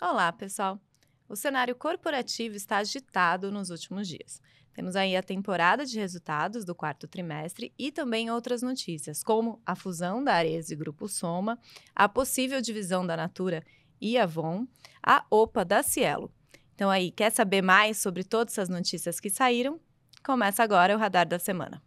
Olá, pessoal! O cenário corporativo está agitado nos últimos dias. Temos aí a temporada de resultados do quarto trimestre e também outras notícias, como a fusão da Ares e Grupo Soma, a possível divisão da Natura e Avon, a OPA da Cielo. Então aí, quer saber mais sobre todas essas notícias que saíram? Começa agora o Radar da Semana.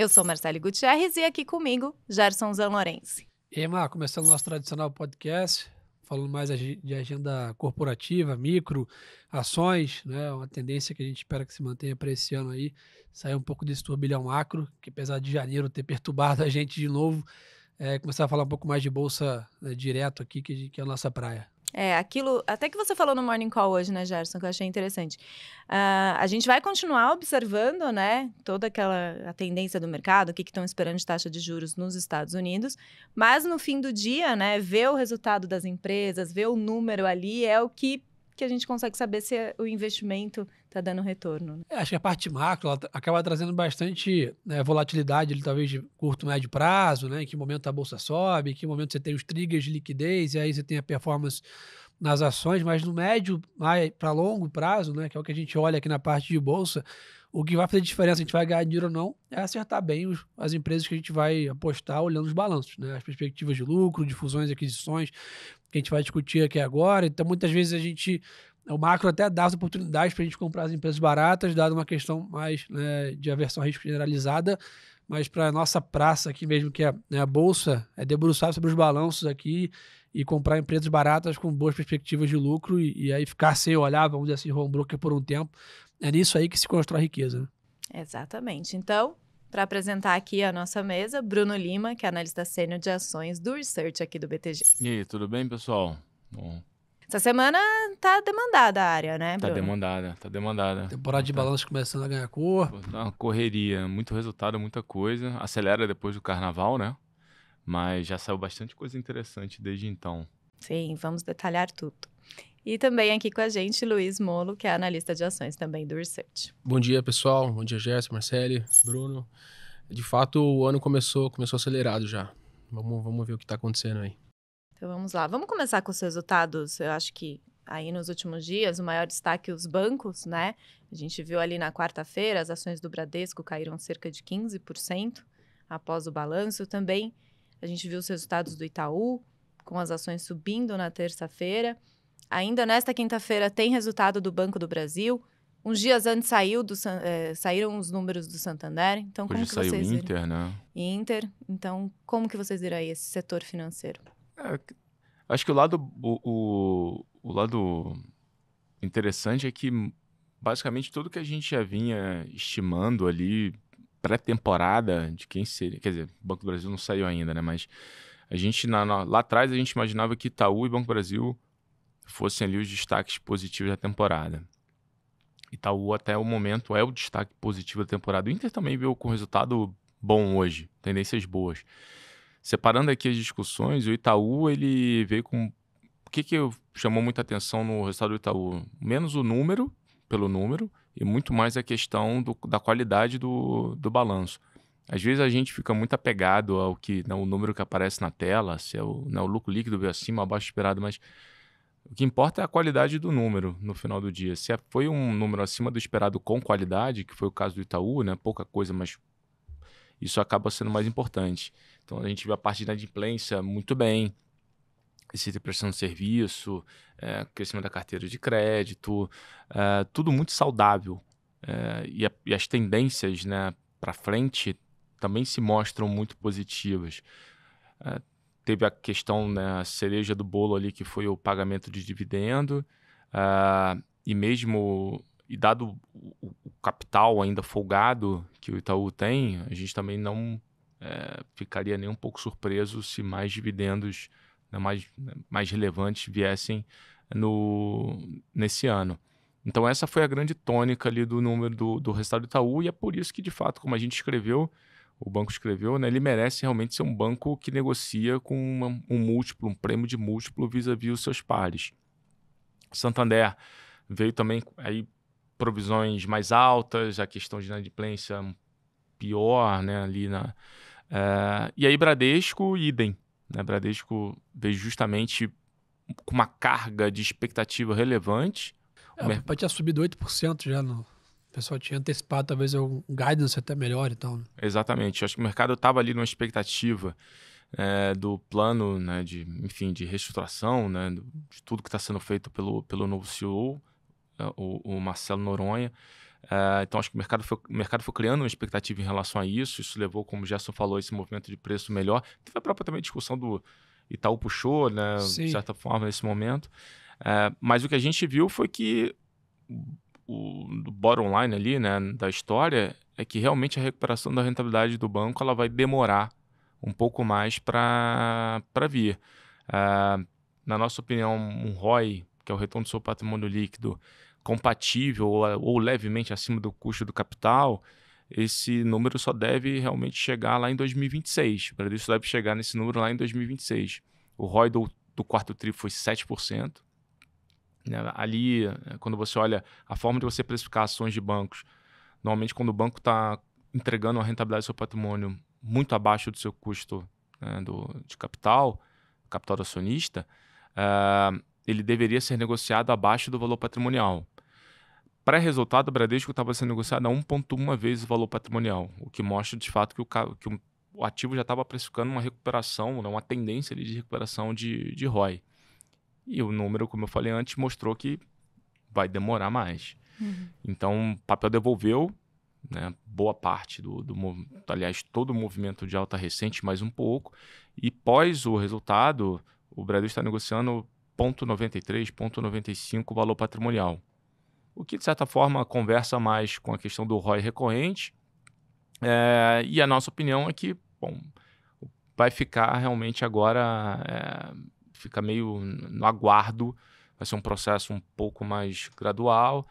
Eu sou Marcelo Gutierrez e aqui comigo, Gerson Zanlorense. E aí, começando o nosso tradicional podcast, falando mais de agenda corporativa, micro, ações, né? Uma tendência que a gente espera que se mantenha para esse ano aí, sair um pouco desse turbilhão macro, que apesar de janeiro ter perturbado a gente de novo, é, começar a falar um pouco mais de bolsa né, direto aqui, que, que é a nossa praia. É, aquilo. Até que você falou no Morning Call hoje, né, Gerson, que eu achei interessante. Uh, a gente vai continuar observando, né, toda aquela a tendência do mercado, o que estão esperando de taxa de juros nos Estados Unidos, mas no fim do dia, né, ver o resultado das empresas, ver o número ali é o que, que a gente consegue saber se é o investimento tá dando retorno. Né? É, acho que a parte macro tá, acaba trazendo bastante né, volatilidade, talvez de curto, médio prazo, né? Em que momento a bolsa sobe, em que momento você tem os triggers de liquidez, e aí você tem a performance nas ações, mas no médio para longo prazo, né, que é o que a gente olha aqui na parte de bolsa, o que vai fazer diferença, a gente vai ganhar dinheiro ou não, é acertar bem os, as empresas que a gente vai apostar olhando os balanços, né, as perspectivas de lucro, de fusões e aquisições, que a gente vai discutir aqui agora. Então, muitas vezes a gente o macro até dá as oportunidades para a gente comprar as empresas baratas, dado uma questão mais né, de aversão a risco generalizada, mas para a nossa praça aqui mesmo, que é né, a Bolsa, é debruçar sobre os balanços aqui e comprar empresas baratas com boas perspectivas de lucro e, e aí ficar sem olhar, vamos dizer assim, home broker por um tempo. É nisso aí que se constrói a riqueza. Né? Exatamente. Então, para apresentar aqui a nossa mesa, Bruno Lima, que é analista sênior de ações do Research aqui do BTG. E aí, tudo bem, pessoal? Bom, essa semana tá demandada a área, né, tá Bruno? Tá demandada, tá demandada. Temporada de tá. balanço começando a ganhar cor. Tá uma correria, muito resultado, muita coisa. Acelera depois do carnaval, né? Mas já saiu bastante coisa interessante desde então. Sim, vamos detalhar tudo. E também aqui com a gente, Luiz Molo, que é analista de ações também do Research. Bom dia, pessoal. Bom dia, Gerson, Marcele, Bruno. De fato, o ano começou, começou acelerado já. Vamos, vamos ver o que está acontecendo aí. Então vamos lá. Vamos começar com os resultados. Eu acho que aí nos últimos dias, o maior destaque é os bancos, né? A gente viu ali na quarta-feira as ações do Bradesco caíram cerca de 15% após o balanço. Também a gente viu os resultados do Itaú, com as ações subindo na terça-feira. Ainda nesta quinta-feira tem resultado do Banco do Brasil. Uns dias antes saiu do, é, saíram os números do Santander. Então, Hoje como que saiu vocês Inter, viram? né? Inter. Então, como que vocês viram aí esse setor financeiro? É, acho que o lado, o, o, o lado interessante é que basicamente tudo que a gente já vinha estimando ali pré-temporada de quem seria, quer dizer, o Banco do Brasil não saiu ainda, né? Mas a gente na, na, lá atrás a gente imaginava que Itaú e Banco do Brasil fossem ali os destaques positivos da temporada. Itaú até o momento é o destaque positivo da temporada. O Inter também veio com resultado bom hoje, tendências boas. Separando aqui as discussões, o Itaú ele veio com. O que, que chamou muita atenção no resultado do Itaú? Menos o número, pelo número, e muito mais a questão do, da qualidade do, do balanço. Às vezes a gente fica muito apegado ao que né, o número que aparece na tela, se é o, né, o lucro líquido veio acima, abaixo esperado, mas o que importa é a qualidade do número no final do dia. Se é, foi um número acima do esperado com qualidade, que foi o caso do Itaú, né? Pouca coisa, mas isso acaba sendo mais importante. Então a gente viu a parte da inadimplência muito bem, esse de prestação de serviço, é, crescimento da carteira de crédito, é, tudo muito saudável. É, e, a, e, as tendências né, para frente também se mostram muito positivas. É, teve a questão, né, a cereja do bolo ali, que foi o pagamento de dividendo, é, e mesmo e dado o, capital ainda folgado que o Itaú tem, a gente também não é, ficaria nem um pouco surpreso se mais dividendos né, mais, né, mais relevantes viessem no, nesse ano. Então, essa foi a grande tônica ali do número do, do resultado do Itaú, e é por isso que, de fato, como a gente escreveu, o banco escreveu, né, ele merece realmente ser um banco que negocia com uma, um múltiplo, um prêmio de múltiplo vis-à-vis os seus pares. Santander veio também aí provisões mais altas, a questão de inadimplência pior né, ali na, é, e aí Bradesco, idem. Né? Bradesco veio justamente com uma carga de expectativa relevante. É, o mercado tinha subido 8% já no... O pessoal tinha antecipado talvez um guidance até melhor então. Exatamente. Eu acho que o mercado estava ali numa expectativa é, do plano, né, de, enfim, de reestruturação, né, de tudo que está sendo feito pelo, pelo novo CEO, é, o, o Marcelo Noronha. Ah, então, acho que o mercado, foi, o mercado foi criando uma expectativa em relação a isso. Isso levou, como o Gerson falou, esse movimento de preço melhor. Teve a própria também discussão do Itaú puxou, né, Sim. de certa forma, nesse momento. Ah, mas o que a gente viu foi que o, do bottom line ali, né, da história, é que realmente a recuperação da rentabilidade do banco ela vai demorar um pouco mais para vir. Ah, na nossa opinião, um ROI, que é o retorno do seu patrimônio líquido, compatível ou, ou levemente acima do custo do capital, esse número só deve realmente chegar lá em 2026. O isso deve chegar nesse número lá em 2026. O ROI do, do quarto TRI foi 7%. Né? Ali, é, quando você olha a forma de você precificar ações de bancos, normalmente quando o banco está entregando a rentabilidade do seu patrimônio muito abaixo do seu custo né, do, de capital, capital do acionista, uh, ele deveria ser negociado abaixo do valor patrimonial pré-resultado, o Bradesco estava sendo negociado a 1,1 vezes o valor patrimonial, o que mostra de fato que o, que o ativo já estava precificando uma recuperação, né, uma tendência de recuperação de, de ROI. E o número, como eu falei antes, mostrou que vai demorar mais. Uhum. Então, o papel devolveu né, boa parte do, do, aliás, todo o movimento de alta recente, mais um pouco, e pós o resultado, o Bradesco está negociando 0,93, 0,95 valor patrimonial o que de certa forma conversa mais com a questão do ROI recorrente. É, e a nossa opinião é que, bom, vai ficar realmente agora, é, fica meio no aguardo, vai ser um processo um pouco mais gradual.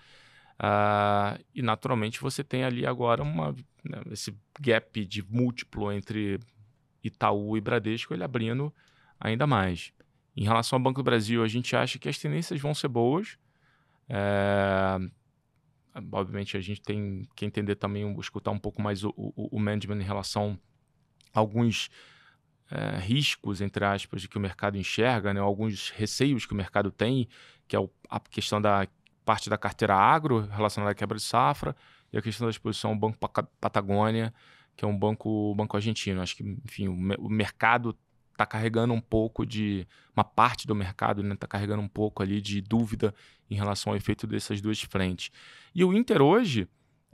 Uh, e naturalmente você tem ali agora uma, né, esse gap de múltiplo entre Itaú e Bradesco ele abrindo ainda mais. Em relação ao Banco do Brasil, a gente acha que as tendências vão ser boas. É, obviamente, a gente tem que entender também, escutar um pouco mais o, o, o management em relação a alguns é, riscos, entre aspas, de que o mercado enxerga, né? alguns receios que o mercado tem, que é o, a questão da parte da carteira agro relacionada à quebra de safra e a questão da exposição ao Banco Patagônia, que é um banco, banco argentino. Acho que, enfim, o, o mercado está carregando um pouco de uma parte do mercado, né? Está carregando um pouco ali de dúvida em relação ao efeito dessas duas frentes. E o Inter hoje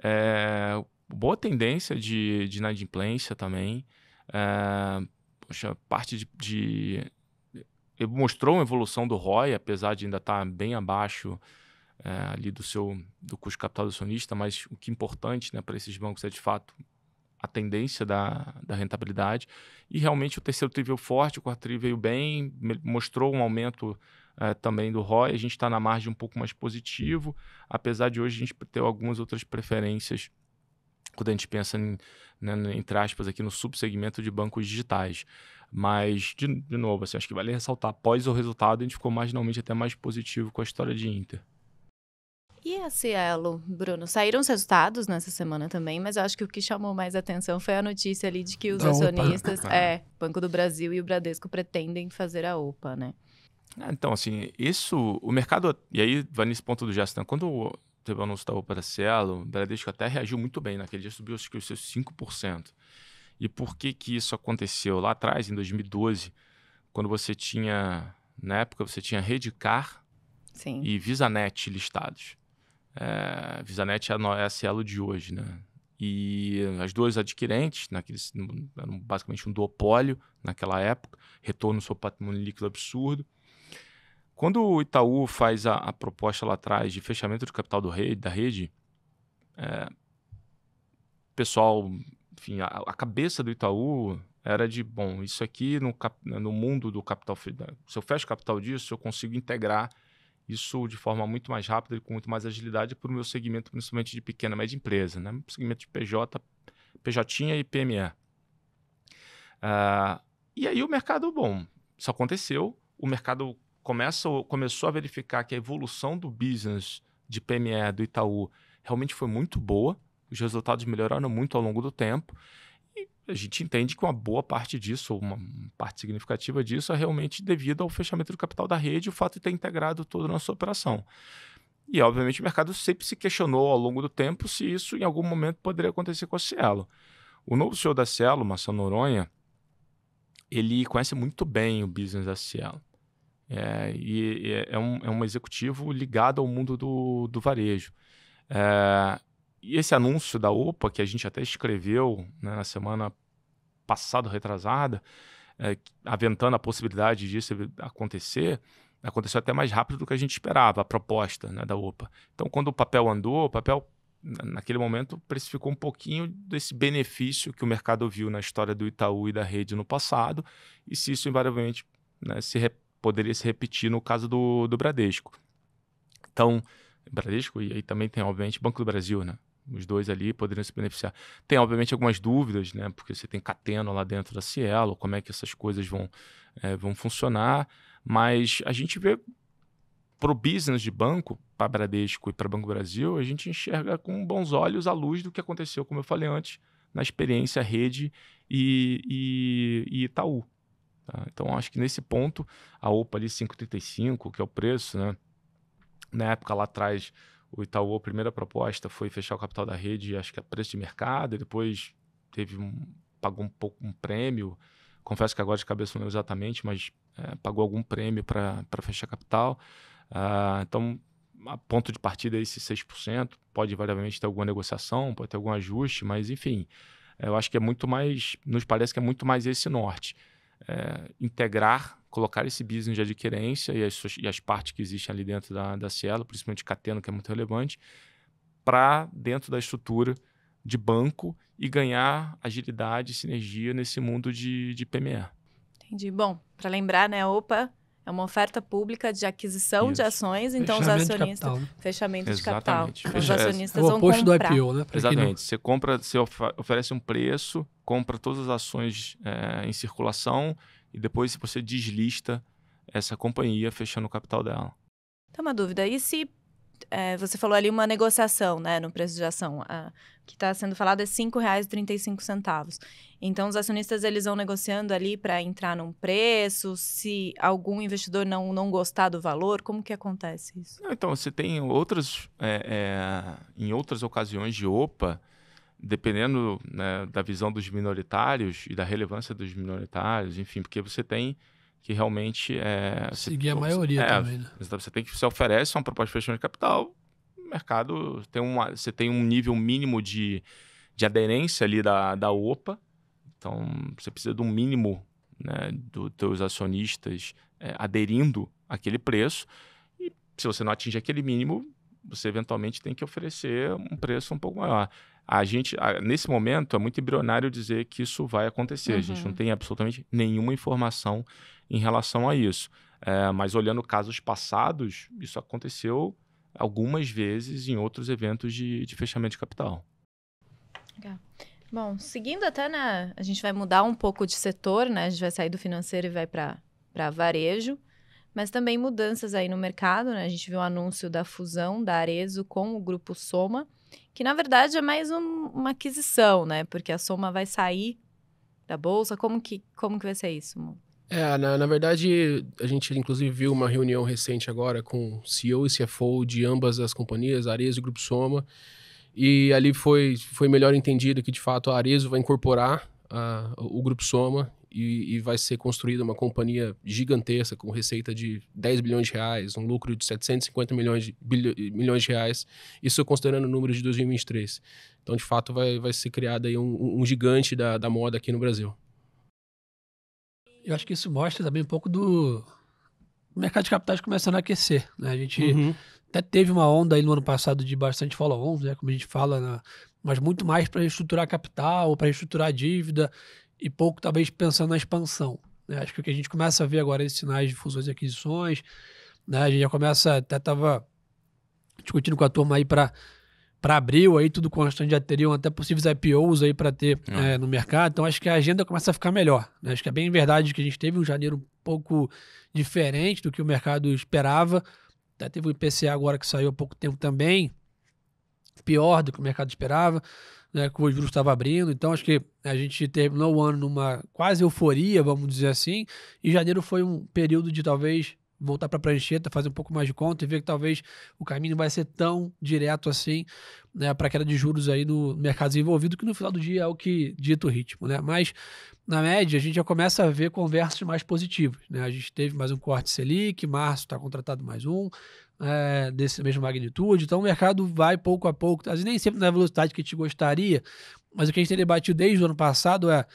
é boa tendência de, de inadimplência também. É, poxa, parte de, de mostrou uma evolução do ROI, apesar de ainda estar tá bem abaixo é, ali do seu do custo capital do acionista, mas o que é importante né, para esses bancos é de fato a tendência da, da rentabilidade. E realmente o terceiro TRI veio forte, o quarto TRI veio bem, mostrou um aumento é, também do ROI. A gente está na margem um pouco mais positivo, apesar de hoje a gente ter algumas outras preferências quando a gente pensa em, né, entre aspas aqui no subsegmento de bancos digitais. Mas, de, de novo, assim, acho que vale ressaltar, após o resultado, a gente ficou marginalmente até mais positivo com a história de Inter. E a Cielo, Bruno, saíram os resultados nessa semana também, mas eu acho que o que chamou mais atenção foi a notícia ali de que os da acionistas, é. é, Banco do Brasil e o Bradesco pretendem fazer a OPA, né? Ah, então, assim, isso, o mercado, e aí vai nesse ponto do Jastan, quando teve o anúncio da OPA da Cielo, o Bradesco até reagiu muito bem, naquele dia subiu acho que os seus 5%. E por que que isso aconteceu? Lá atrás, em 2012, quando você tinha, na época, você tinha Redcar Sim. e VisaNet listados. É, Visanet é a, é a Cielo de hoje, né? E as duas adquirentes, naqueles, eram basicamente um duopólio naquela época, retorno seu patrimônio líquido absurdo. Quando o Itaú faz a, a proposta lá atrás de fechamento de capital rede, da rede, é, pessoal, enfim, a, a, cabeça do Itaú era de, bom, isso aqui no, cap, né, no mundo do capital, se eu fecho capital disso, eu consigo integrar isso de forma muito mais rápida e com muito mais agilidade para o meu segmento, principalmente de pequena e média empresa, né? segmento de PJ, PJ e PME. Uh, ah, e aí o mercado, bom, isso aconteceu, o mercado começa, começou a verificar que a evolução do business de PME do Itaú realmente foi muito boa, os resultados melhoraram muito ao longo do tempo, a gente entende que uma boa parte disso, ou uma parte significativa disso, é realmente devido ao fechamento do capital da rede o fato de ter integrado toda a nossa operação. E, obviamente, o mercado sempre se questionou ao longo do tempo se isso, em algum momento, poderia acontecer com a Cielo. O novo CEO da Cielo, Marcelo Noronha, ele conhece muito bem o business da Cielo. É, e é um, é um executivo ligado ao mundo do, do varejo. É, e esse anúncio da OPA, que a gente até escreveu né, na semana passada, retrasada, é, aventando a possibilidade disso acontecer, aconteceu até mais rápido do que a gente esperava, a proposta né, da OPA. Então, quando o papel andou, o papel, naquele momento, precificou um pouquinho desse benefício que o mercado viu na história do Itaú e da rede no passado, e se isso, invariavelmente, né, se poderia se repetir no caso do, do Bradesco. Então, Bradesco, e aí também tem, obviamente, Banco do Brasil, né? Os dois ali poderiam se beneficiar. Tem, obviamente, algumas dúvidas, né? Porque você tem catena lá dentro da Cielo, como é que essas coisas vão, é, vão funcionar. Mas a gente vê para o business de banco, para Bradesco e para Banco Brasil, a gente enxerga com bons olhos à luz do que aconteceu, como eu falei antes, na experiência rede e, e, e Itaú. Tá? Então, acho que nesse ponto, a OPA ali 5,35, que é o preço, né? Na época lá atrás o Itaú, a primeira proposta foi fechar o capital da rede, acho que a preço de mercado, e depois teve um, pagou um pouco um prêmio. Confesso que agora de cabeça não exatamente, mas é, pagou algum prêmio para fechar capital. Ah, então, a ponto de partida é esse 6%. Pode, variavelmente, ter alguma negociação, pode ter algum ajuste, mas enfim, eu acho que é muito mais. Nos parece que é muito mais esse norte. É, integrar colocar esse business de adquirência e as, e as partes que existem ali dentro da, da Cielo, principalmente Cateno, que é muito relevante, para dentro da estrutura de banco e ganhar agilidade e sinergia nesse mundo de, de PME. Entendi. Bom, para lembrar, né, OPA é uma oferta pública de aquisição Isso. de ações, então fechamento os acionistas. De capital, né? Fechamento Exatamente. de capital. Fecha... Os acionistas o oposto vão comprar. do IPO, né? Exatamente. Você compra, você oferece um preço, compra todas as ações é, em circulação e depois você deslista essa companhia fechando o capital dela. Tem uma dúvida. E se é, você falou ali uma negociação né, no preço de ação, a, que está sendo falado é R$ 5,35. Então, os acionistas eles vão negociando ali para entrar num preço, se algum investidor não, não gostar do valor, como que acontece isso? Então, você tem outras, é, é, em outras ocasiões de OPA, dependendo né, da visão dos minoritários e da relevância dos minoritários, enfim, porque você tem que realmente é, seguir você, a maioria é, também. Né? Você tem que se oferece uma proposta de fechamento de capital, o mercado tem uma, você tem um nível mínimo de, de aderência ali da, da OPA, então você precisa de um mínimo né, dos teus acionistas é, aderindo àquele preço e se você não atinge aquele mínimo, você eventualmente tem que oferecer um preço um pouco maior. A gente, nesse momento, é muito embrionário dizer que isso vai acontecer. Uhum. A gente não uhum. tem absolutamente nenhuma informação em relação a isso. É, mas olhando casos passados, isso aconteceu algumas vezes em outros eventos de, de fechamento de capital. Legal. Bom, seguindo até na. Né, a gente vai mudar um pouco de setor, né? A gente vai sair do financeiro e vai para varejo, mas também mudanças aí no mercado, né? A gente viu o anúncio da fusão da Arezo com o grupo Soma que na verdade é mais um, uma aquisição, né? Porque a soma vai sair da bolsa. Como que, como que vai ser isso, Mo? É, na, na, verdade, a gente inclusive viu uma reunião recente agora com CEO e CFO de ambas as companhias, Ares e Grupo Soma, e ali foi, foi melhor entendido que de fato a Ares vai incorporar a, o Grupo Soma e, e, vai ser construída uma companhia gigantesca com receita de 10 bilhões de reais, um lucro de 750 milhões de, bilho, milhões de reais, isso considerando o número de 2023. Então, de fato, vai, vai ser criado aí um, um gigante da, da moda aqui no Brasil. Eu acho que isso mostra também um pouco do o mercado de capitais começando a aquecer. Né? A gente uhum. até teve uma onda aí no ano passado de bastante follow-ons, né? como a gente fala, né? mas muito mais para reestruturar capital, para reestruturar dívida e pouco talvez pensando na expansão. Né? Acho que o que a gente começa a ver agora é esses sinais de fusões e aquisições, né? a gente já começa, até estava discutindo com a turma aí para para abril aí tudo constante já teriam até possíveis IPOs aí para ter é. é, no mercado. Então acho que a agenda começa a ficar melhor. Né? Acho que é bem verdade que a gente teve um janeiro um pouco diferente do que o mercado esperava. Até teve o IPCA agora que saiu há pouco tempo também pior do que o mercado esperava, né, que o juros estava abrindo. Então, acho que a gente terminou o ano numa quase euforia, vamos dizer assim, e janeiro foi um período de talvez voltar para a prancheta, fazer um pouco mais de conta e ver que talvez o caminho vai ser tão direto assim né, para queda de juros aí no mercado desenvolvido, que no final do dia é o que dita o ritmo. Né? Mas, na média, a gente já começa a ver conversas mais positivas. Né? A gente teve mais um corte Selic, março está contratado mais um, é, dessa mesma magnitude. Então o mercado vai pouco a pouco, às vezes nem sempre na velocidade que a gente gostaria, mas o que a gente tem debatido desde o ano passado é,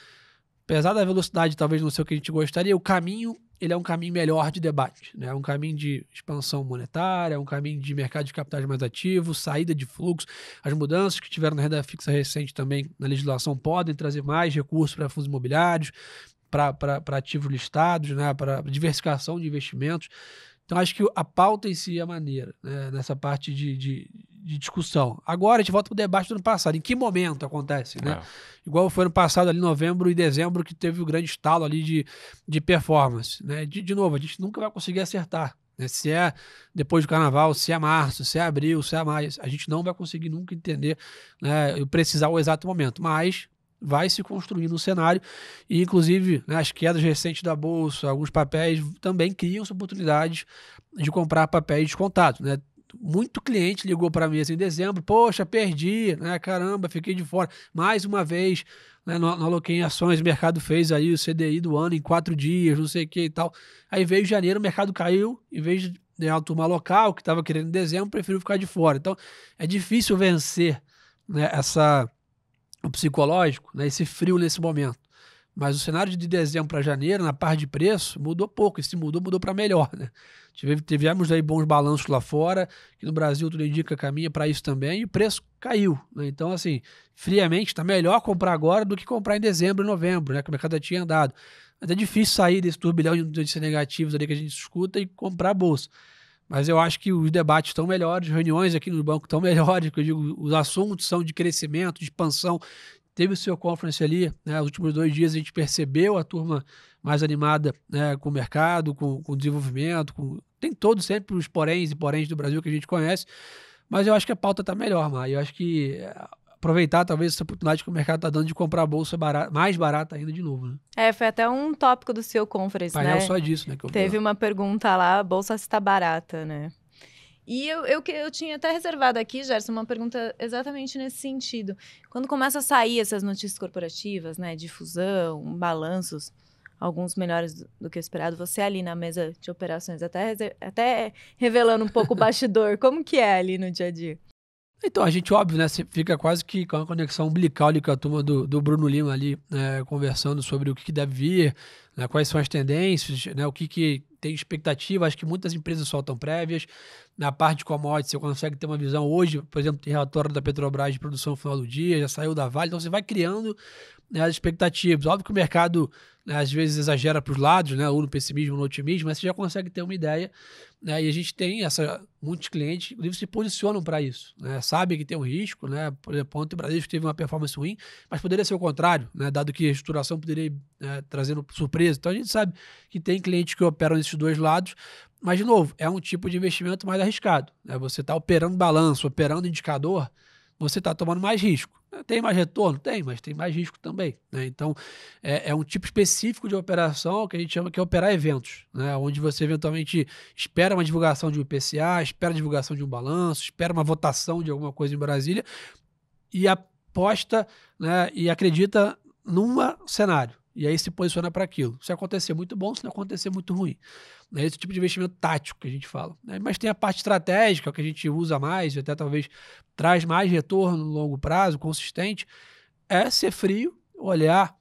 apesar da velocidade talvez não ser o que a gente gostaria, o caminho ele é um caminho melhor de debate, né? É um caminho de expansão monetária, é um caminho de mercado de capitais mais ativo, saída de fluxo. As mudanças que tiveram na renda fixa recente também na legislação podem trazer mais recursos para fundos imobiliários, para ativos listados, né? para diversificação de investimentos. Então, acho que a pauta em si é maneira, né, nessa parte de, de, de, discussão. Agora, a gente volta para o debate do ano passado. Em que momento acontece, né? É. Igual foi no passado, ali novembro e dezembro, que teve o grande estalo ali de, de performance. Né? De, de novo, a gente nunca vai conseguir acertar. Né? Se é depois do carnaval, se é março, se é abril, se é maio, a gente não vai conseguir nunca entender né, e precisar o exato momento. Mas vai se construindo o um cenário e inclusive né, as quedas recentes da bolsa, alguns papéis também criam oportunidades de comprar papéis contato né? Muito cliente ligou para mim assim, em dezembro, poxa, perdi, né? Caramba, fiquei de fora. Mais uma vez, né, não, aloquei em ações, o mercado fez aí o CDI do ano em quatro dias, não sei o que e tal. Aí veio janeiro, o mercado caiu, em vez de né, a turma local que estava querendo em dezembro, preferiu ficar de fora. Então, é difícil vencer né, essa o psicológico, né, esse frio nesse momento. Mas o cenário de dezembro para janeiro, na parte de preço, mudou pouco. E se mudou, mudou para melhor. Né? tivemos aí bons balanços lá fora, que no Brasil tudo indica caminha para isso também, e o preço caiu. Né? Então, assim, friamente, está melhor comprar agora do que comprar em dezembro e novembro, né? que o mercado já tinha andado. Mas é difícil sair desse turbilhão de notícias negativas ali que a gente escuta e comprar bolsa. Mas eu acho que os debates estão melhores, as reuniões aqui no banco estão melhores, que eu digo, os assuntos são de crescimento, de expansão. Teve o seu conference ali, né, os últimos dois dias a gente percebeu a turma mais animada né, com o mercado, com, com o desenvolvimento, com... tem todos sempre os poréns e poréns do Brasil que a gente conhece, mas eu acho que a pauta está melhor, Mar. Eu acho que eh, aproveitar talvez essa oportunidade que o mercado está dando de comprar a bolsa barata, mais barata ainda de novo, né? É, foi até um tópico do seu conference, Painel né? só disso, né? Teve uma pergunta lá, a bolsa está barata, né? E eu, eu, eu tinha até reservado aqui, Gerson, uma pergunta exatamente nesse sentido. Quando começa a sair essas notícias corporativas, né? Difusão, balanços, alguns melhores do que o esperado, você ali na mesa de operações, até, até revelando um pouco o bastidor, como que é ali no dia a dia? Então, a gente, óbvio, né? Você fica quase que com uma conexão umbilical ali com a turma do, do Bruno Lima ali, né, conversando sobre o que, que deve vir, né, quais são as tendências, né, o que, que tem expectativa. Acho que muitas empresas soltam prévias. Na parte de commodities, você consegue ter uma visão hoje, por exemplo, tem relatório da Petrobras de produção no final do dia, já saiu da Vale, então você vai criando né, as expectativas. Óbvio que o mercado né, às vezes exagera para os lados, né, ou no pessimismo ou no otimismo, mas você já consegue ter uma ideia né? E a gente tem essa, muitos clientes, inclusive, se posicionam para isso. Né? Sabem que tem um risco, né? por exemplo, ontem o Brasil teve uma performance ruim, mas poderia ser o contrário, né? dado que a estruturação poderia né, trazer trazendo surpresa. Então a gente sabe que tem clientes que operam nesses dois lados, mas, de novo, é um tipo de investimento mais arriscado. Né? Você está operando balanço, operando indicador, você está tomando mais risco. Tem mais retorno? Tem, mas tem mais risco também. Né? Então, é, é, um tipo específico de operação que a gente chama que é operar eventos, né? onde você eventualmente espera uma divulgação de um IPCA, espera a divulgação de um balanço, espera uma votação de alguma coisa em Brasília e aposta né, e acredita num cenário. E aí se posiciona para aquilo. Se acontecer muito bom, se não acontecer muito ruim. É esse tipo de investimento tático que a gente fala. Né. Mas tem a parte estratégica que a gente usa mais, e até talvez traz mais retorno no longo prazo, consistente. É ser frio, olhar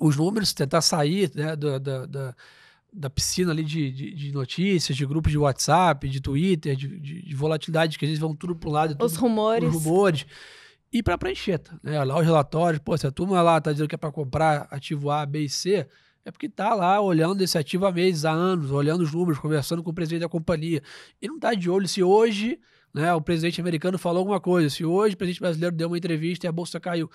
os números, tentar sair né, da, da, da, da piscina ali de, de, de, notícias, de grupos de WhatsApp, de Twitter, de, de, de volatilidade, que às vezes vão tudo para um lado. Tudo, os rumores. Os rumores e para preencher prancheta. Né? Lá os relatórios, pô, se a turma lá tá dizendo que é para comprar ativo A, B e C, é porque tá lá olhando esse ativo há meses, há anos, olhando os números, conversando com o presidente da companhia. E não tá de olho se hoje né, o presidente americano falou alguma coisa, se hoje o presidente brasileiro deu uma entrevista e a bolsa caiu.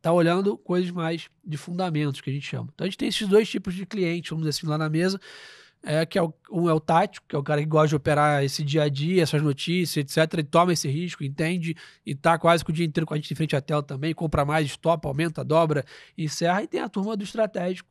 Tá olhando coisas mais de fundamentos, que a gente chama. Então a gente tem esses dois tipos de clientes, vamos dizer assim, lá na mesa é, que é o, um é o tático, que é o cara que gosta de operar esse dia a dia, essas notícias, etc. ele toma esse risco, entende, e tá quase que o dia inteiro com a gente em frente à tela também, compra mais, stop, aumenta, dobra, encerra. E tem a turma do estratégico,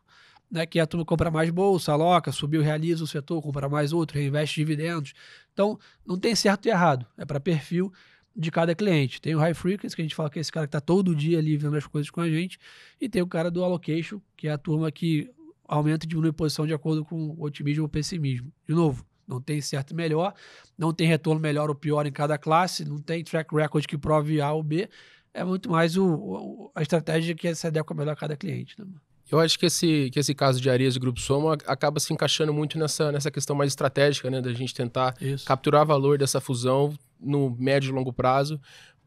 né, que é a turma que compra mais bolsa, aloca, subiu, realiza o setor, compra mais outro, reinveste dividendos. Então, não tem certo e errado, é para perfil de cada cliente. Tem o high frequency, que a gente fala que é esse cara que está todo dia ali vendo as coisas com a gente, e tem o cara do allocation, que é a turma que aumenta e diminui posição de acordo com o otimismo ou pessimismo. De novo, não tem certo melhor, não tem retorno melhor ou pior em cada classe, não tem track record que prove A ou B. É muito mais o, o a estratégia que se adequa melhor a cada cliente. Né? Eu acho que esse, que esse caso de Arias e Grupo Soma acaba se encaixando muito nessa, nessa questão mais estratégica, né? Da gente tentar Isso. capturar valor dessa fusão no médio e longo prazo,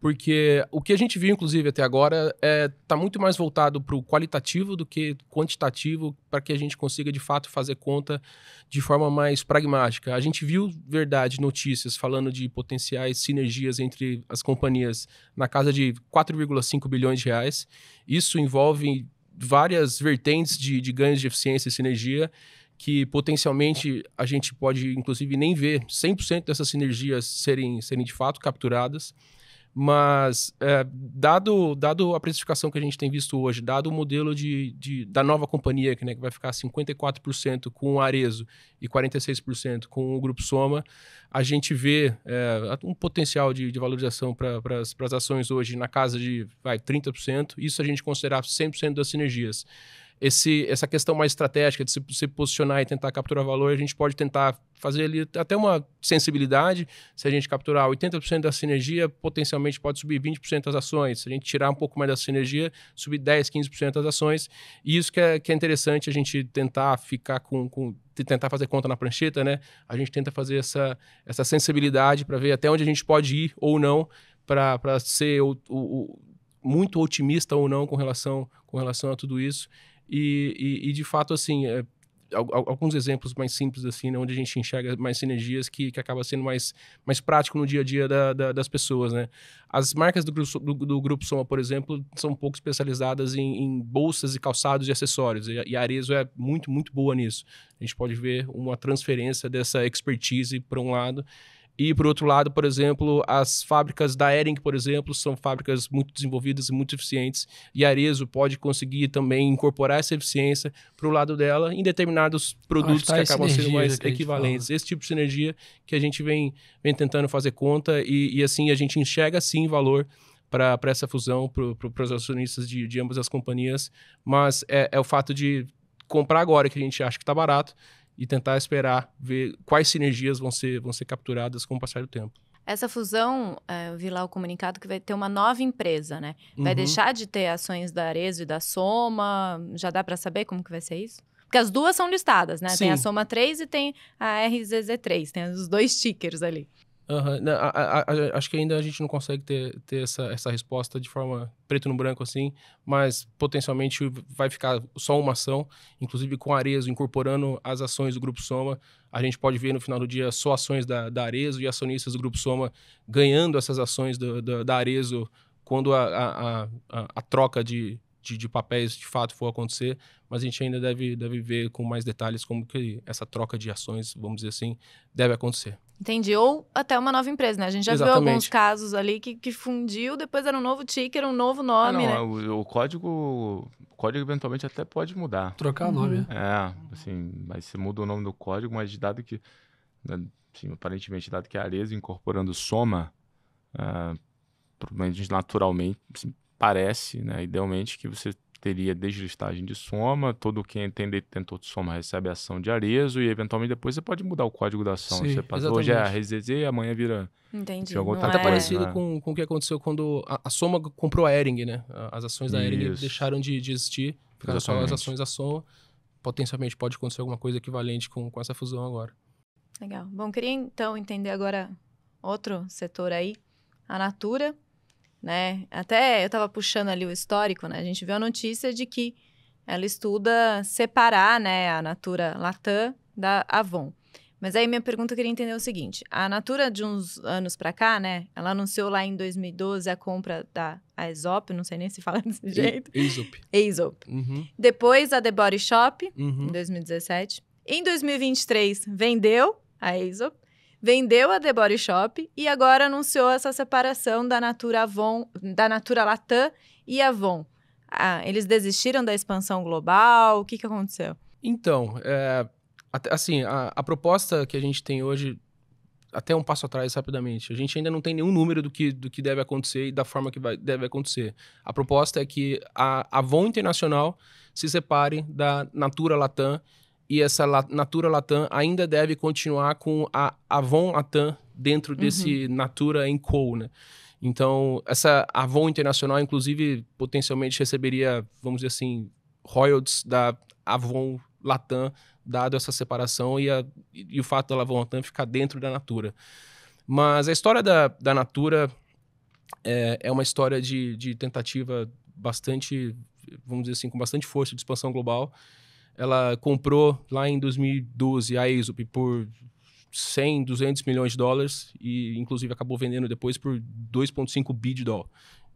porque o que a gente viu, inclusive, até agora, está é, tá muito mais voltado para o qualitativo do que quantitativo, para que a gente consiga, de fato, fazer conta de forma mais pragmática. A gente viu, verdade, notícias falando de potenciais sinergias entre as companhias na casa de 4,5 bilhões de reais. Isso envolve várias vertentes de, de ganhos de eficiência e sinergia, que potencialmente a gente pode, inclusive, nem ver 100% dessas sinergias serem, serem de fato capturadas. Mas, é, dado, dado a precificação que a gente tem visto hoje, dado o modelo de, de da nova companhia, que, né, que vai ficar 54% com o Arezo e 46% com o Grupo Soma, a gente vê é, um potencial de, de valorização para as ações hoje na casa de vai, 30%, isso a gente considerar 100% das sinergias esse, essa questão mais estratégica de se, se, posicionar e tentar capturar valor, a gente pode tentar fazer ali até uma sensibilidade. Se a gente capturar 80% da sinergia, potencialmente pode subir 20% as ações. Se a gente tirar um pouco mais da sinergia, subir 10, 15% as ações. E isso que é, que é interessante a gente tentar ficar com, com tentar fazer conta na prancheta, né? A gente tenta fazer essa, essa sensibilidade para ver até onde a gente pode ir ou não para ser o, o, o, muito otimista ou não com relação, com relação a tudo isso. E, e, e de fato, assim, é, alguns exemplos mais simples, assim, né, onde a gente enxerga mais sinergias que, que acaba sendo mais, mais prático no dia a dia da, da, das pessoas, né? As marcas do, do, do, Grupo Soma, por exemplo, são um pouco especializadas em, em bolsas e calçados e acessórios, e, e a Arezo é muito, muito boa nisso. A gente pode ver uma transferência dessa expertise para um lado e, por outro lado, por exemplo, as fábricas da Ering, por exemplo, são fábricas muito desenvolvidas e muito eficientes, e a Arezo pode conseguir também incorporar essa eficiência para o lado dela em determinados produtos tá que acabam sendo mais equivalentes. Esse tipo de sinergia que a gente vem, vem tentando fazer conta, e, e assim a gente enxerga sim valor para essa fusão, para os acionistas de, de ambas as companhias, mas é, é o fato de comprar agora que a gente acha que está barato e tentar esperar ver quais sinergias vão ser, vão ser capturadas com o passar do tempo. Essa fusão, eh, eu vi lá o comunicado que vai ter uma nova empresa, né? Vai uhum. deixar de ter ações da Arezzo e da Soma? Já dá para saber como que vai ser isso? Porque as duas são listadas, né? Sim. Tem a Soma 3 e tem a RZZ3, tem os dois tickers ali. Uhum. a, a, a, acho que ainda a gente não consegue ter, ter essa, essa resposta de forma preto no branco assim, mas potencialmente vai ficar só uma ação, inclusive com a Arezo incorporando as ações do Grupo Soma. A gente pode ver no final do dia só ações da, da Arezo e acionistas do Grupo Soma ganhando essas ações do, do, da Arezo quando a, a, troca de, de, de papéis de fato for acontecer, mas a gente ainda deve, deve ver com mais detalhes como que essa troca de ações, vamos dizer assim, deve acontecer. Entendi. Ou até uma nova empresa, né? A gente já Exatamente. viu alguns casos ali que, que fundiu, depois era um novo ticker, um novo ah, nome. Ah, não, né? É o, o, código. O código eventualmente até pode mudar. Trocar o uhum. nome. Né? É, assim, mas você muda o nome do código, mas dado que. Né, assim, aparentemente, dado que a Ares incorporando soma, uh, naturalmente, assim, parece, né? Idealmente, que você teria deslistagem de soma, todo quem tem detentor de soma recebe ação de arezo e eventualmente depois você pode mudar o código da ação. Sim, você passa, hoje é a RZZ amanhã vira. Entendi. algo Até é parecido né? com, com o que aconteceu quando a, a, Soma comprou a Ering, né? As ações da Ering deixaram de, de existir, ficaram só as ações da Soma. Potencialmente pode acontecer alguma coisa equivalente com, com essa fusão agora. Legal. Bom, queria então entender agora outro setor aí, a Natura né? Até eu estava puxando ali o histórico, né? A gente viu a notícia de que ela estuda separar, né, a Natura Latam da Avon. Mas aí minha pergunta eu queria entender o seguinte: a Natura de uns anos para cá, né? Ela anunciou lá em 2012 a compra da Aesop, não sei nem se fala desse jeito. Aesop. Aesop. Uhum. Depois a The Body Shop uhum. em 2017. Em 2023 vendeu a Aesop vendeu a The Body Shop e agora anunciou essa separação da Natura Avon, da Natura Latam e Avon. Ah, eles desistiram da expansão global? O que, que aconteceu? Então, é, assim, a, a proposta que a gente tem hoje até um passo atrás rapidamente. A gente ainda não tem nenhum número do que, do que deve acontecer e da forma que vai, deve acontecer. A proposta é que a Avon Internacional se separe da Natura Latam e essa Natura Latam ainda deve continuar com a Avon Latam dentro uhum. desse uhum. Natura Co, né? Então, essa Avon Internacional, inclusive, potencialmente receberia, vamos dizer assim, royalties da Avon Latam, dado essa separação e, a, e o fato da Avon Latam ficar dentro da Natura. Mas a história da, da Natura é, é uma história de, de tentativa bastante, vamos dizer assim, com bastante força de expansão global ela comprou lá em 2012 a Aesop por 100, 200 milhões de dólares e inclusive acabou vendendo depois por 2.5 bi de dólar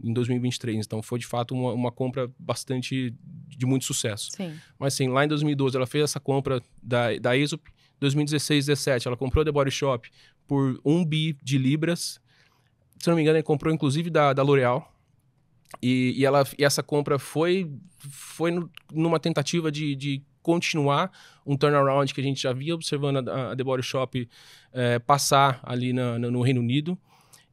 em 2023. Então foi de fato uma, uma compra bastante de muito sucesso. Sim. Mas sim, lá em 2012 ela fez essa compra da da Aesop, 2016, 17 ela comprou The Body Shop por 1 bi de libras. Se não me engano, ela comprou inclusive da, da L'Oréal. E, e, ela, e essa compra foi, foi no, numa tentativa de, de continuar um turnaround que a gente já via observando a, a The Body Shop é, passar ali na, na, no Reino Unido.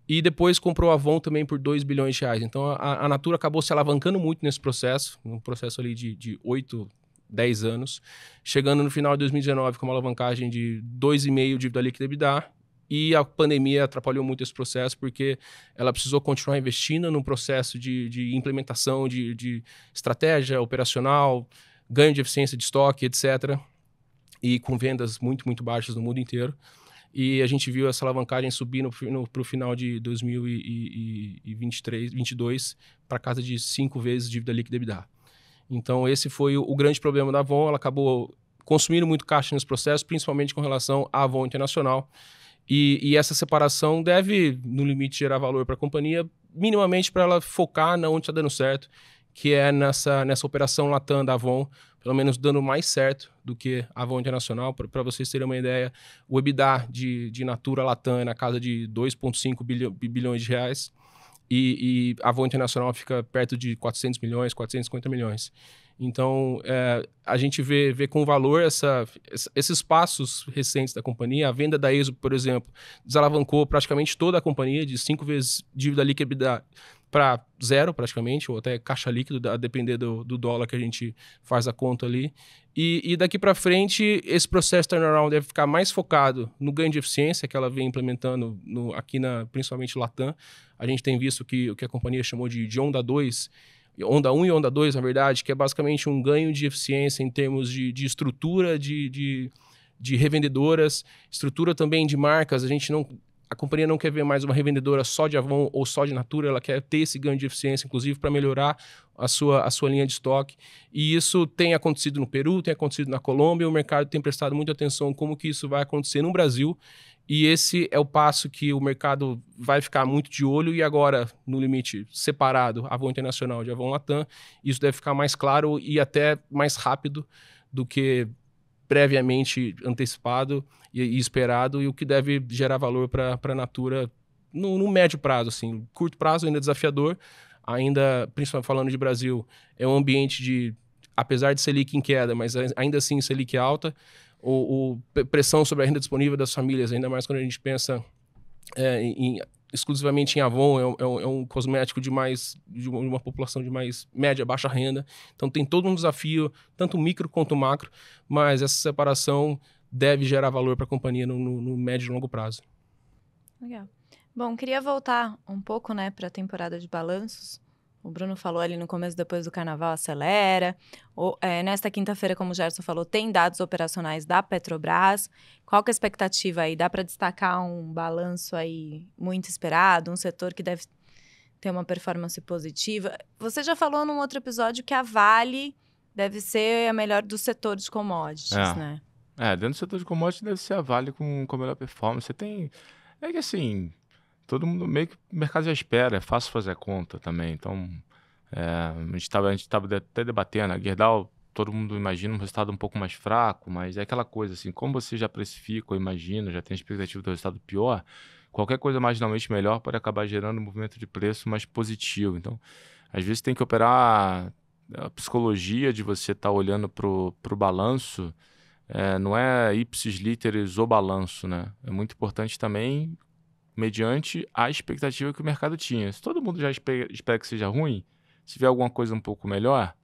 E depois comprou a Avon também por 2 bilhões de reais. Então a, a Natura acabou se alavancando muito nesse processo, um processo ali de, de 8, 10 anos, chegando no final de 2019 com uma alavancagem de 2,5 dívida líquida EBITDA e a pandemia atrapalhou muito esse processo, porque ela precisou continuar investindo num processo de, de implementação de, de estratégia operacional, ganho de eficiência de estoque, etc. E com vendas muito, muito baixas no mundo inteiro. E a gente viu essa alavancagem subir para o final de 2023, 2022 para casa de cinco vezes dívida líquida EBITDA. Então, esse foi o, o grande problema da Avon. Ela acabou consumindo muito caixa nesse processo, principalmente com relação à Avon Internacional. E, e, essa separação deve, no limite, gerar valor para a companhia, minimamente para ela focar na onde está dando certo que é nessa, nessa operação Latam da Avon, pelo menos dando mais certo do que a Avon Internacional. Para vocês terem uma ideia, o EBITDA de, de Natura Latam é na casa de 2,5 bilhões de reais e, e a Avon Internacional fica perto de 400 milhões, 450 milhões. Então, é, a gente vê, vê com valor essa, esses passos recentes da companhia. A venda da ESO, por exemplo, desalavancou praticamente toda a companhia de cinco vezes dívida líquida para zero praticamente, ou até caixa líquido, a depender do, do dólar que a gente faz a conta ali. E, e daqui para frente, esse processo turnaround deve ficar mais focado no ganho de eficiência que ela vem implementando no, aqui, na, principalmente Latam. A gente tem visto que o que a companhia chamou de, de onda 2, onda 1 e onda 2, na verdade, que é basicamente um ganho de eficiência em termos de, de estrutura, de, de de revendedoras, estrutura também de marcas. A gente não a companhia não quer ver mais uma revendedora só de Avon ou só de Natura, ela quer ter esse ganho de eficiência, inclusive, para melhorar a sua, a sua linha de estoque. E isso tem acontecido no Peru, tem acontecido na Colômbia, o mercado tem prestado muita atenção como que isso vai acontecer no Brasil. E esse é o passo que o mercado vai ficar muito de olho e agora, no limite, separado Avon Internacional de Avon Latam, isso deve ficar mais claro e até mais rápido do que previamente antecipado e, e esperado e o que deve gerar valor para a Natura no, no, médio prazo, assim. Curto prazo ainda é desafiador, ainda, principalmente falando de Brasil, é um ambiente de, apesar de Selic em queda, mas ainda assim Selic alta, o, o pressão sobre a renda disponível das famílias, ainda mais quando a gente pensa é, em, exclusivamente em Avon, é um, é um, é cosmético de mais de uma, população de mais média, baixa renda. Então tem todo um desafio, tanto micro quanto macro, mas essa separação deve gerar valor para a companhia no, no, no, médio e longo prazo. Legal. Bom, queria voltar um pouco né, para a temporada de balanços. O Bruno falou ali no começo, depois do carnaval, acelera. O, é, nesta quinta-feira, como o Gerson falou, tem dados operacionais da Petrobras. Qual que é a expectativa aí? Dá para destacar um balanço aí muito esperado, um setor que deve ter uma performance positiva. Você já falou num outro episódio que a Vale deve ser a melhor dos setores de commodities, é. né? É, dentro do setor de commodities deve ser a Vale com, com a melhor performance. Você tem... É que assim, todo mundo meio que o mercado já espera, é fácil fazer conta também. Então, é, a gente estava até debatendo, a Gerdau, todo mundo imagina um resultado um pouco mais fraco, mas é aquela coisa assim, como você já precifica, ou imagina, já tem expectativa do resultado pior, qualquer coisa marginalmente melhor pode acabar gerando um movimento de preço mais positivo. Então, às vezes tem que operar a psicologia de você estar tá olhando para o balanço, é, não é ipsis literis o balanço, né? É muito importante também mediante a expectativa que o mercado tinha. Se todo mundo já espera que seja ruim, se vier alguma coisa um pouco melhor,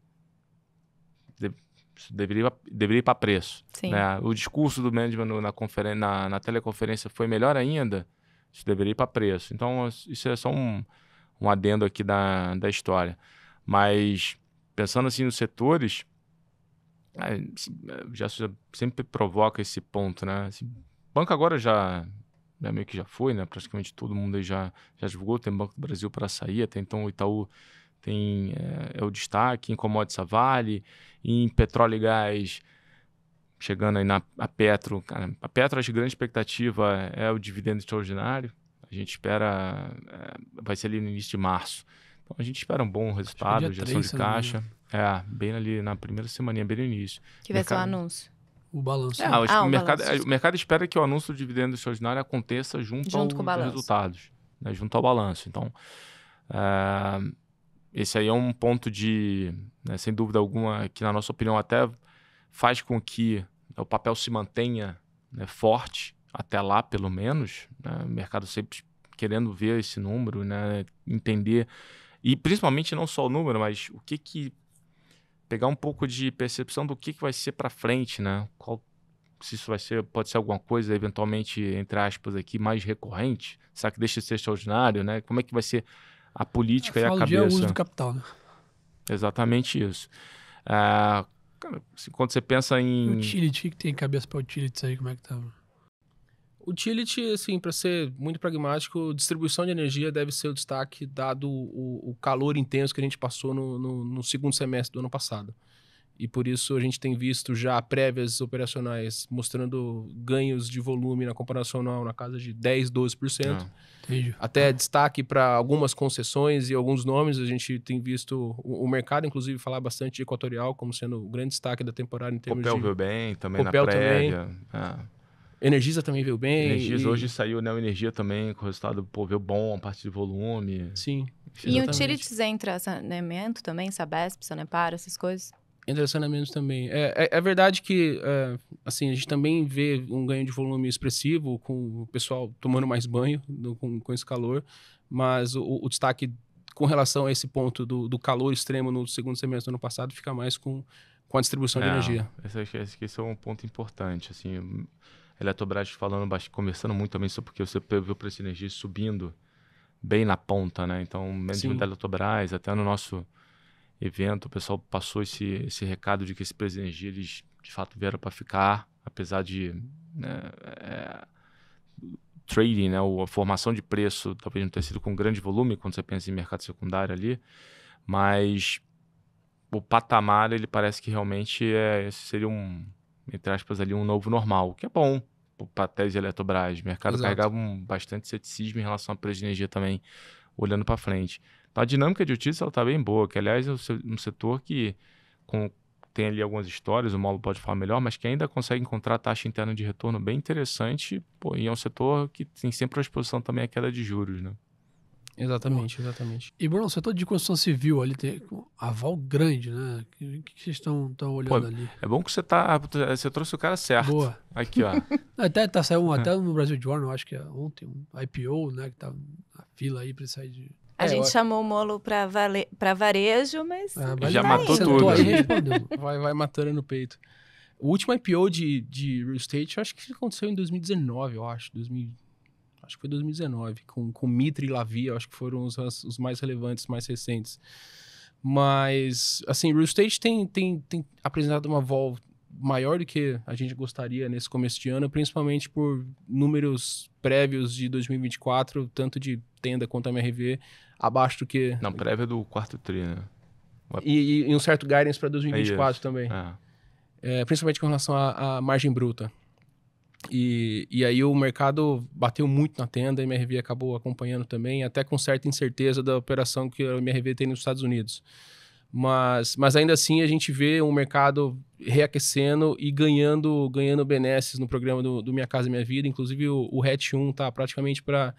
deveria, deveria ir para preço. Né? O discurso do management na, conferen na, na, teleconferência foi melhor ainda, isso deveria ir para preço. Então, isso é só um, um adendo aqui da, da história. Mas, pensando assim nos setores, já sempre provoca esse ponto, né? Assim, banco agora já né, meio que já foi, né? Praticamente todo mundo aí já, já divulgou, tem Banco do Brasil para sair, até então o Itaú tem é, é o destaque, em commodities a Vale, em petróleo e gás, chegando aí na a Petro, cara, a Petro a grande expectativa é o dividendo extraordinário, a gente espera, é, vai ser ali no início de março, então a gente espera um bom resultado, geração 3, de caixa, é, bem ali na primeira semana, bem no início. Que vai ser o anúncio o balanço. É, né? ah, o, o, mercado, balanço. o mercado espera que o anúncio do dividendo extraordinário aconteça junto, junto aos resultados, né? junto ao balanço. Então, uh, esse aí é um ponto de, né, sem dúvida alguma, que na nossa opinião até faz com que né, o papel se mantenha né, forte até lá, pelo menos. Né? O mercado sempre querendo ver esse número, entender e principalmente não só o número, mas o que que pegar um pouco de percepção do que, que vai ser para frente, né? Qual, se isso vai ser, pode ser alguma coisa eventualmente, entre aspas, aqui mais recorrente? Será que deixa de ser extraordinário, né? Como é que vai ser a política Eu e a cabeça? É, é o uso do capital, né? Exatamente isso. Ah, quando você pensa em... Utility, que tem cabeça para utilities aí, como é que tá? Utility, assim, para ser muito pragmático, distribuição de energia deve ser o destaque, dado o, o calor intenso que a gente passou no, no, no, segundo semestre do ano passado. E por isso a gente tem visto já prévias operacionais mostrando ganhos de volume na comparação anual na casa de 10%, 12%. Ah, até destaque para algumas concessões e alguns nomes. A gente tem visto o, o, mercado, inclusive, falar bastante de Equatorial como sendo o grande destaque da temporada em termos Copel de... Copel viu bem, também na prévia. Também. Ah. Energisa também veio bem. Energisa e... hoje saiu Neo né, Energia também, com resultado, pô, veio bom, a parte de volume. Sim. Exatamente. E utilities entra saneamento também, Sabesp, Sanepar, essas coisas? Entra saneamento também. É, é, é verdade que, é, assim, a gente também vê um ganho de volume expressivo com o pessoal tomando mais banho com, com esse calor, mas o, o destaque com relação a esse ponto do, do, calor extremo no segundo semestre do ano passado fica mais com, com a distribuição é, de energia. Esse, esse, esse é um ponto importante, assim... Eu Eletrobras falando, conversando muito também sobre porque você viu o preço de energia subindo bem na ponta, né? Então, mesmo da Eletrobras, até no nosso evento, o pessoal passou esse, esse recado de que esse preço de energia, eles de fato vieram para ficar, apesar de né, é, trading, né, a formação de preço, talvez não tenha sido com grande volume, quando você pensa em mercado secundário ali, mas o patamar, ele parece que realmente é, seria um, entre aspas, ali um novo normal, que é bom para a tese Eletrobras. O mercado Exato. carregava um, bastante ceticismo em relação à preço de energia também, olhando para frente. Então, a dinâmica de utilização está bem boa, que aliás é um setor que com, tem ali algumas histórias, o Molo pode falar melhor, mas que ainda consegue encontrar taxa interna de retorno bem interessante, pô, e é um setor que tem sempre a exposição também à queda de juros, né? Exatamente, exatamente. E, Bruno, o setor tá de construção civil ali tem aval grande, né? O que, vocês estão olhando Pô, ali? É bom que você tá. Você trouxe o cara certo. Boa. Aqui, ó. até tá saindo um, é. até no Brasil de acho que é ontem, um IPO, né? Que tá na fila aí para sair de. A é, gente chamou o Molo para vale... varejo, mas. Ah, mas já tá matou indo. tudo. Tá aí, vai, vai matando no peito. O último IPO de, de real estate, eu acho que aconteceu em 2019, eu acho. 2019 acho que foi 2019, com, com Mitre e Lavia, acho que foram os, os mais relevantes, mais recentes. Mas, assim, Real Estate tem, tem, tem apresentado uma volta maior do que a gente gostaria nesse começo de ano, principalmente por números prévios de 2024, tanto de tenda quanto MRV, abaixo do que... Não, prévia é do quarto tri, né? E, e, um certo guidance para 2024 é também. É. É, principalmente com relação à margem bruta. E, e aí o mercado bateu muito na tenda, a MRV acabou acompanhando também, até com certa incerteza da operação que a MRV tem nos Estados Unidos. Mas, mas ainda assim a gente vê um mercado reaquecendo e ganhando ganhando benesses no programa do, do Minha Casa Minha Vida. Inclusive o, o RET 1 está praticamente para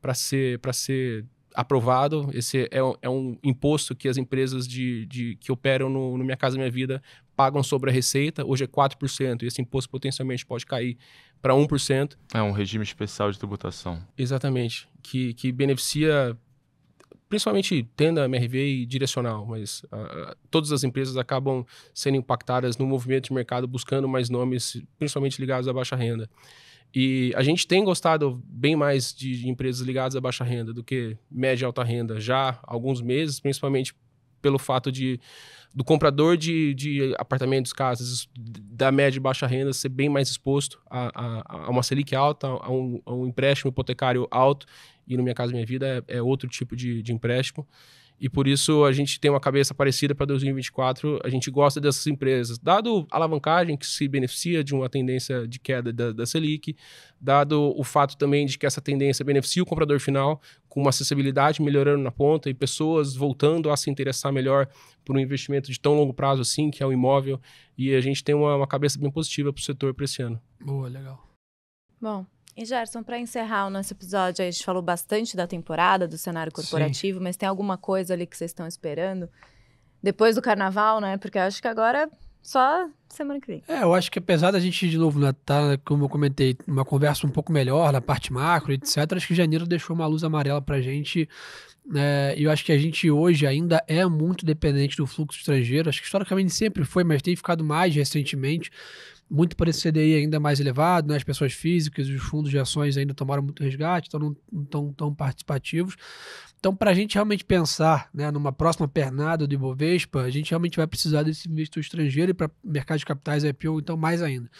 pra ser, pra ser aprovado. Esse é, é, é um imposto que as empresas de, de que operam no, no Minha Casa Minha Vida pagam sobre a receita, hoje é 4%, e esse imposto potencialmente pode cair para 1%. É um regime especial de tributação. Exatamente, que, que beneficia principalmente tenda, MRV e direcional, mas uh, todas as empresas acabam sendo impactadas no movimento de mercado buscando mais nomes, principalmente ligados à baixa renda. E a gente tem gostado bem mais de, de empresas ligadas à baixa renda do que média e alta renda já há alguns meses, principalmente pelo fato de do comprador de, de apartamentos, casas, da média e baixa renda ser bem mais exposto a, a, a uma Selic alta, a um, a um, empréstimo hipotecário alto, e no Minha Casa Minha Vida é, é outro tipo de, de empréstimo. E por isso a gente tem uma cabeça parecida para 2024. A gente gosta dessas empresas, dado a alavancagem que se beneficia de uma tendência de queda da, da Selic, dado o fato também de que essa tendência beneficia o comprador final, com uma acessibilidade melhorando na ponta e pessoas voltando a se interessar melhor por um investimento de tão longo prazo assim, que é o imóvel. E a gente tem uma, uma cabeça bem positiva para o setor para esse ano. Boa, legal. Bom, e Gerson, para encerrar o nosso episódio, a gente falou bastante da temporada, do cenário corporativo, Sim. mas tem alguma coisa ali que vocês estão esperando? Depois do carnaval, né? Porque eu acho que agora é só semana que vem. É, eu acho que apesar da gente, de novo, né, tá, como eu comentei, uma conversa um pouco melhor na parte macro, etc., acho que janeiro deixou uma luz amarela para a gente. É, e eu acho que a gente hoje ainda é muito dependente do fluxo estrangeiro. Acho que historicamente sempre foi, mas tem ficado mais recentemente muito para esse CDI ainda mais elevado, né? as pessoas físicas e os fundos de ações ainda tomaram muito resgate, então não, estão tão participativos. Então, para a gente realmente pensar né, numa próxima pernada do Ibovespa, a gente realmente vai precisar desse investimento estrangeiro e para mercado de capitais IPO, então mais ainda.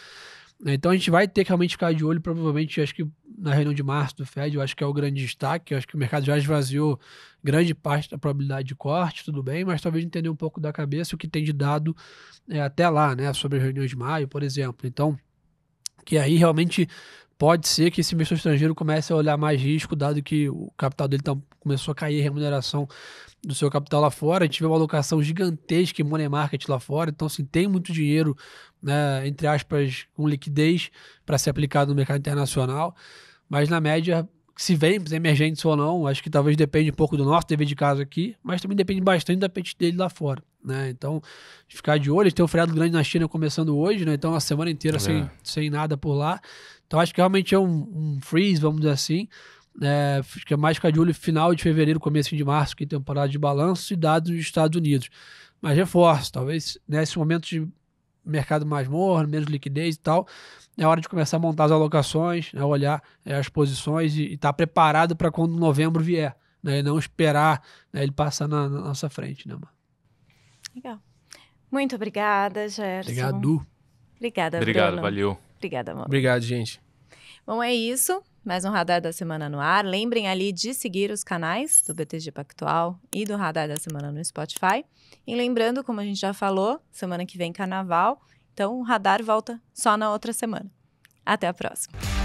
Então, a gente vai ter que realmente ficar de olho, provavelmente, acho que na reunião de março do Fed, eu acho que é o grande destaque. Eu acho que o mercado já esvaziou grande parte da probabilidade de corte, tudo bem, mas talvez entender um pouco da cabeça o que tem de dado é, até lá, né? Sobre as reuniões de maio, por exemplo. Então, que aí realmente pode ser que esse investidor estrangeiro comece a olhar mais risco, dado que o capital dele tá, começou a cair a remuneração do seu capital lá fora. A gente vê uma alocação gigantesca em money market lá fora. Então, assim, tem muito dinheiro, né, entre aspas, com liquidez para ser aplicado no mercado internacional. Mas, na média, se vem é emergentes ou não, acho que talvez depende um pouco do nosso dever de casa aqui, mas também depende bastante do apetite dele lá fora, né? Então, ficar de olho, tem um feriado grande na China começando hoje, né? Então, a semana inteira é. sem, sem nada por lá. Então acho que realmente é um, um freeze, vamos dizer assim. É, fica é mais ficar de julho final de fevereiro, começo de março, que é temporada de balanço e dados dos Estados Unidos. Mas reforço, talvez nesse né, momento de mercado mais morno, menos liquidez e tal, é hora de começar a montar as alocações, né, olhar é, as posições e estar tá preparado para quando novembro vier, né, e não esperar né, ele passar na, na, nossa frente. Né, mano? Legal. Muito obrigada, Gerson. Obrigado. Obrigada, Obrigado, Bruno. valeu. Obrigada, amor. Obrigado, gente. Bom, é isso. Mais um Radar da Semana no ar. Lembrem ali de seguir os canais do BTG Pactual e do Radar da Semana no Spotify. E lembrando, como a gente já falou, semana que vem carnaval, então o radar volta só na outra semana. Até a próxima.